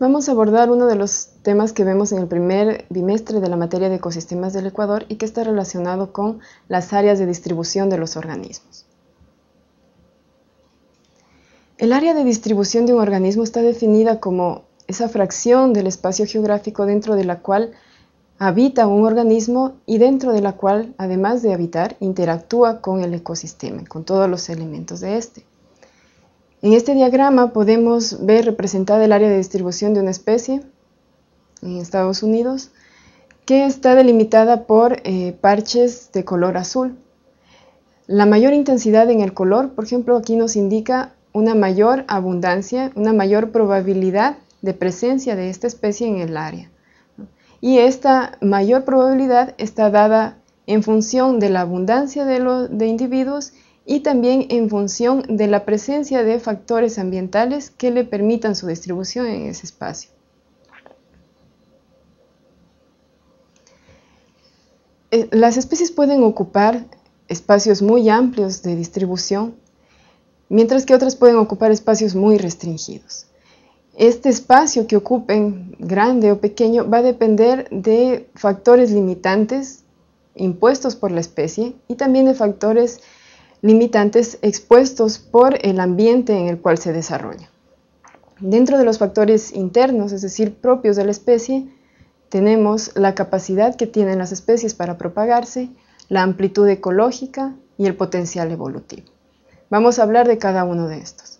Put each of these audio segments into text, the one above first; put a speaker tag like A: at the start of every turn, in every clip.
A: Vamos a abordar uno de los temas que vemos en el primer bimestre de la materia de ecosistemas del Ecuador y que está relacionado con las áreas de distribución de los organismos. El área de distribución de un organismo está definida como esa fracción del espacio geográfico dentro de la cual habita un organismo y dentro de la cual, además de habitar, interactúa con el ecosistema, con todos los elementos de este. En este diagrama podemos ver representada el área de distribución de una especie en Estados Unidos, que está delimitada por eh, parches de color azul. La mayor intensidad en el color, por ejemplo, aquí nos indica una mayor abundancia, una mayor probabilidad de presencia de esta especie en el área. Y esta mayor probabilidad está dada en función de la abundancia de, de individuos y también en función de la presencia de factores ambientales que le permitan su distribución en ese espacio. Eh, las especies pueden ocupar espacios muy amplios de distribución, mientras que otras pueden ocupar espacios muy restringidos. Este espacio que ocupen, grande o pequeño, va a depender de factores limitantes impuestos por la especie y también de factores limitantes expuestos por el ambiente en el cual se desarrolla. Dentro de los factores internos, es decir, propios de la especie, tenemos la capacidad que tienen las especies para propagarse, la amplitud ecológica y el potencial evolutivo. Vamos a hablar de cada uno de estos.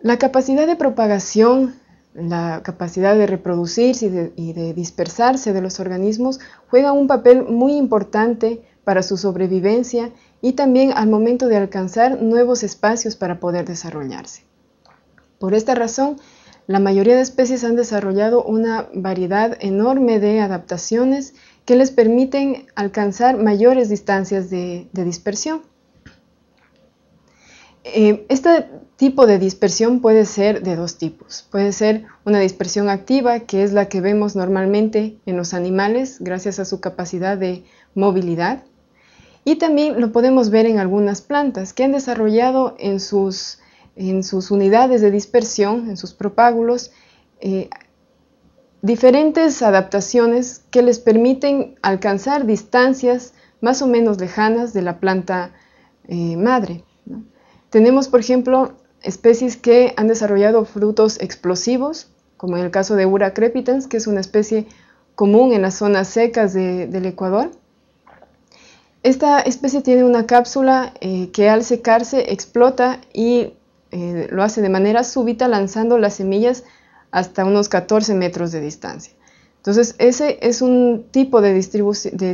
A: La capacidad de propagación, la capacidad de reproducirse y de, dispersarse de los organismos juega un papel muy importante para su sobrevivencia y también al momento de alcanzar nuevos espacios para poder desarrollarse. Por esta razón, la mayoría de especies han desarrollado una variedad enorme de adaptaciones que les permiten alcanzar mayores distancias de, dispersión. Eh, este tipo de dispersión puede ser de dos tipos. Puede ser una dispersión activa, que es la que vemos normalmente en los animales gracias a su capacidad de movilidad, y también lo podemos ver en algunas plantas que han desarrollado en sus, en sus unidades de dispersión, en sus propágulos, eh, diferentes adaptaciones que les permiten alcanzar distancias más o menos lejanas de la planta eh, madre. Tenemos, por ejemplo, especies que han desarrollado frutos explosivos, como en el caso de Ura crepitans, que es una especie común en las zonas secas del Ecuador, esta especie tiene una cápsula eh, que al secarse explota y eh, lo hace de manera súbita lanzando las semillas hasta unos 14 metros de distancia. Entonces, ese es un tipo de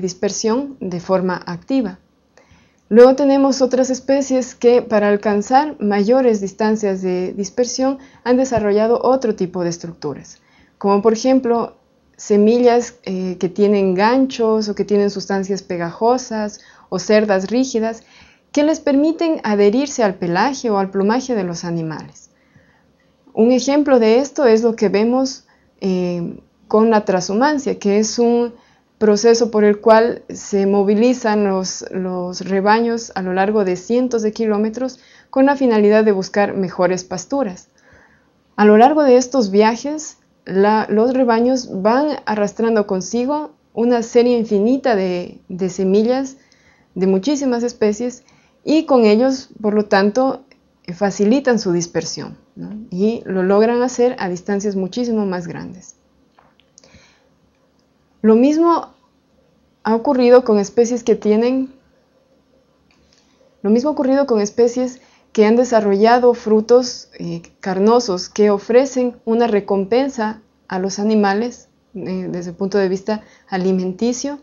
A: dispersión de forma activa. Luego tenemos otras especies que para alcanzar mayores distancias de dispersión han desarrollado otro tipo de estructuras, como por ejemplo semillas eh, que tienen ganchos o que tienen sustancias pegajosas o cerdas rígidas que les permiten adherirse al pelaje o al plumaje de los animales. Un ejemplo de esto es lo que vemos eh, con la transhumancia, que es un proceso por el cual se movilizan los rebaños a lo largo de cientos de kilómetros con la finalidad de buscar mejores pasturas. A lo largo de estos viajes, los rebaños van arrastrando consigo una serie infinita de, semillas de muchísimas especies y con ellos, por lo tanto, facilitan su dispersión y lo logran hacer a distancias muchísimo más grandes. Lo mismo ha ocurrido con especies que tienen, lo mismo ha ocurrido con especies que han desarrollado frutos eh, carnosos que ofrecen una recompensa a los animales eh, desde el punto de vista alimenticio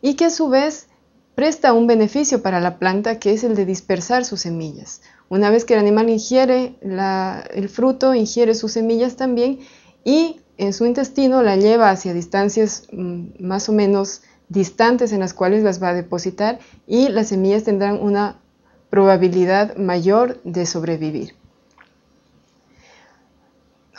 A: y que a su vez presta un beneficio para la planta que es el de dispersar sus semillas. Una vez que el animal ingiere el fruto, ingiere sus semillas también y en su intestino la lleva hacia distancias mm, más o menos distantes en las cuales las va a depositar y las semillas tendrán una probabilidad mayor de sobrevivir.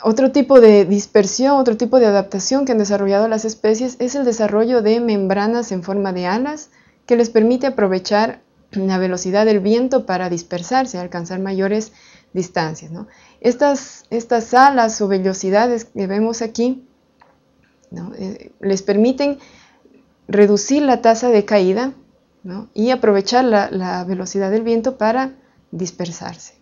A: Otro tipo de dispersión, otro tipo de adaptación que han desarrollado las especies es el desarrollo de membranas en forma de alas que les permite aprovechar la velocidad del viento para dispersarse, alcanzar mayores distancias. Estas, alas o velocidades que vemos aquí eh, les permiten reducir la tasa de caída y aprovechar la velocidad del viento para dispersarse.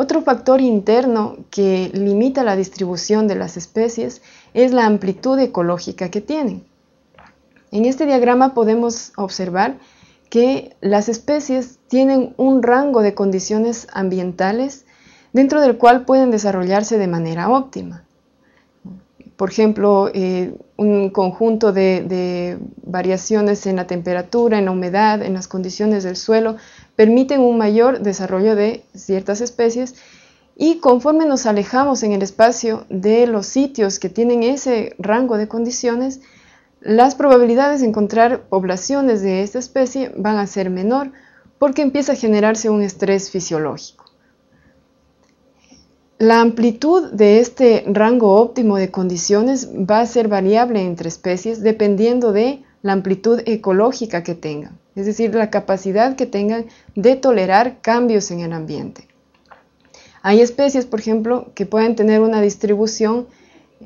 A: Otro factor interno que limita la distribución de las especies es la amplitud ecológica que tienen. En este diagrama podemos observar que las especies tienen un rango de condiciones ambientales dentro del cual pueden desarrollarse de manera óptima. Por ejemplo, eh, un conjunto de, variaciones en la temperatura, en la humedad, en las condiciones del suelo, permiten un mayor desarrollo de ciertas especies y conforme nos alejamos en el espacio de los sitios que tienen ese rango de condiciones, las probabilidades de encontrar poblaciones de esta especie van a ser menor porque empieza a generarse un estrés fisiológico. La amplitud de este rango óptimo de condiciones va a ser variable entre especies dependiendo de la amplitud ecológica que tengan es decir, la capacidad que tengan de tolerar cambios en el ambiente. Hay especies, por ejemplo, que pueden tener una distribución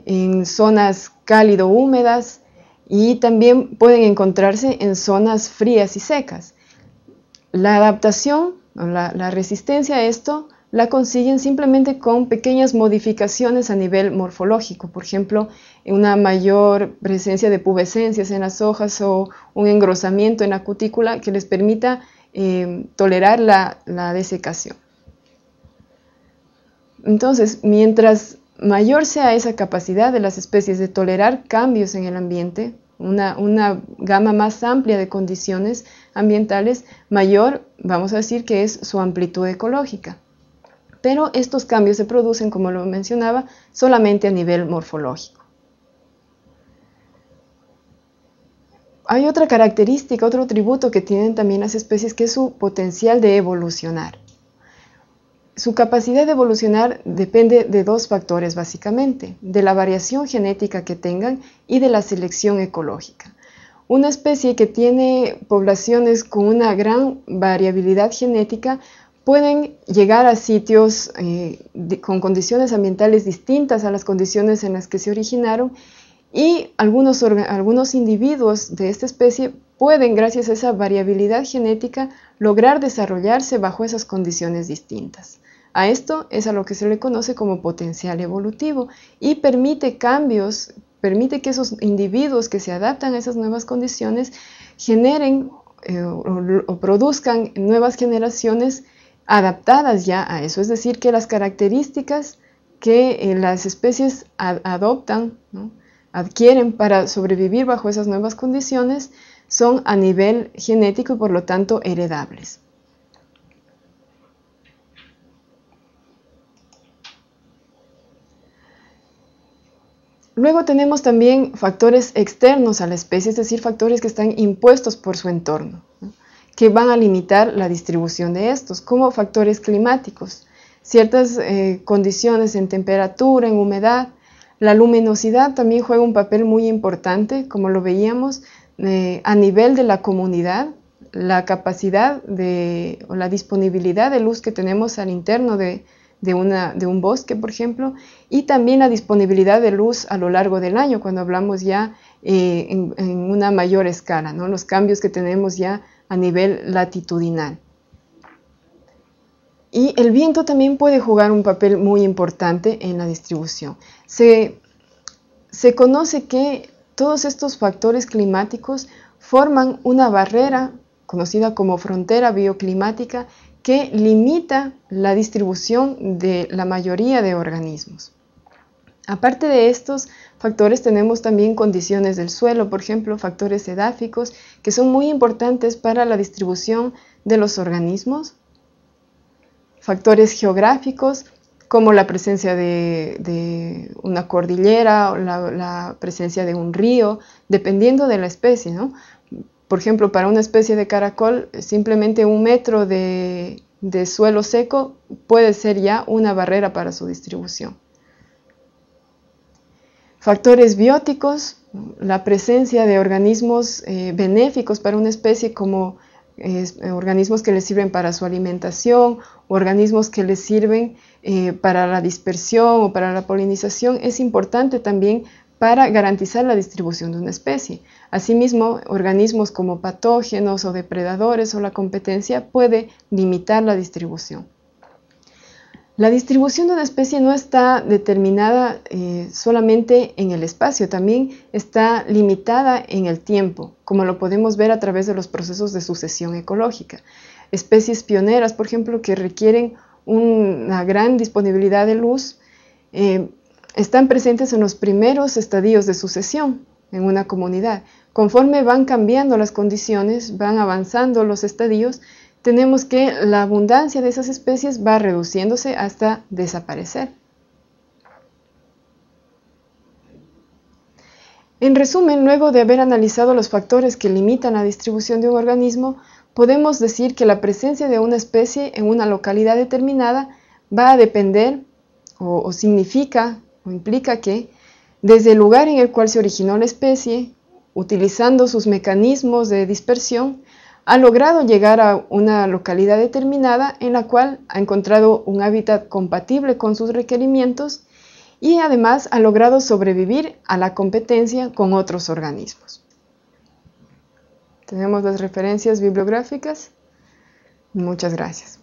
A: en zonas cálido-húmedas y también pueden encontrarse en zonas frías y secas. La adaptación, la, la resistencia a esto, la consiguen simplemente con pequeñas modificaciones a nivel morfológico, por ejemplo, una mayor presencia de pubescencias en las hojas o un engrosamiento en la cutícula que les permita eh, tolerar la, desecación. Entonces, mientras mayor sea esa capacidad de las especies de tolerar cambios en el ambiente, una, gama más amplia de condiciones ambientales, mayor, vamos a decir que es su amplitud ecológica pero estos cambios se producen, como lo mencionaba, solamente a nivel morfológico. Hay otra característica, otro atributo que tienen también las especies, que es su potencial de evolucionar. Su capacidad de evolucionar depende de dos factores básicamente, de la variación genética que tengan y de la selección ecológica. Una especie que tiene poblaciones con una gran variabilidad genética pueden llegar a sitios eh, con condiciones ambientales distintas a las condiciones en las que se originaron y algunos, algunos individuos de esta especie pueden, gracias a esa variabilidad genética, lograr desarrollarse bajo esas condiciones distintas. A esto es a lo que se le conoce como potencial evolutivo y permite cambios, permite que esos individuos que se adaptan a esas nuevas condiciones generen eh, o, produzcan nuevas generaciones adaptadas ya a eso, es decir, que las características que eh, las especies adoptan, adquieren para sobrevivir bajo esas nuevas condiciones, son a nivel genético y por lo tanto heredables. Luego tenemos también factores externos a la especie, es decir, factores que están impuestos por su entorno que van a limitar la distribución de estos, como factores climáticos, ciertas eh, condiciones en temperatura, en humedad. La luminosidad también juega un papel muy importante, como lo veíamos, eh, a nivel de la comunidad, la capacidad de, o la disponibilidad de luz que tenemos al interno de, de, una, de un bosque, por ejemplo, y también la disponibilidad de luz a lo largo del año, cuando hablamos ya eh, en, en, una mayor escala, ¿no? los cambios que tenemos ya a nivel latitudinal. Y el viento también puede jugar un papel muy importante en la distribución. Se, se conoce que todos estos factores climáticos forman una barrera conocida como frontera bioclimática que limita la distribución de la mayoría de organismos. Aparte de estos factores tenemos también condiciones del suelo, por ejemplo, factores edáficos que son muy importantes para la distribución de los organismos, factores geográficos, como la presencia de, una cordillera o la, presencia de un río, dependiendo de la especie. Por ejemplo, para una especie de caracol, simplemente un metro de suelo seco puede ser ya una barrera para su distribución. Factores bióticos, la presencia de organismos eh, benéficos para una especie como eh, organismos que les sirven para su alimentación, organismos que les sirven eh, para la dispersión o para la polinización, es importante también para garantizar la distribución de una especie. Asimismo, organismos como patógenos o depredadores o la competencia puede limitar la distribución. La distribución de una especie no está determinada eh, solamente en el espacio, también está limitada en el tiempo, como lo podemos ver a través de los procesos de sucesión ecológica. Especies pioneras, por ejemplo, que requieren una gran disponibilidad de luz, eh, están presentes en los primeros estadios de sucesión en una comunidad. Conforme van cambiando las condiciones, van avanzando los estadios, tenemos que la abundancia de esas especies va reduciéndose hasta desaparecer. En resumen, luego de haber analizado los factores que limitan la distribución de un organismo, podemos decir que la presencia de una especie en una localidad determinada va a depender o, o significa o implica que desde el lugar en el cual se originó la especie, utilizando sus mecanismos de dispersión, ha logrado llegar a una localidad determinada en la cual ha encontrado un hábitat compatible con sus requerimientos y además ha logrado sobrevivir a la competencia con otros organismos. Tenemos las referencias bibliográficas. Muchas gracias.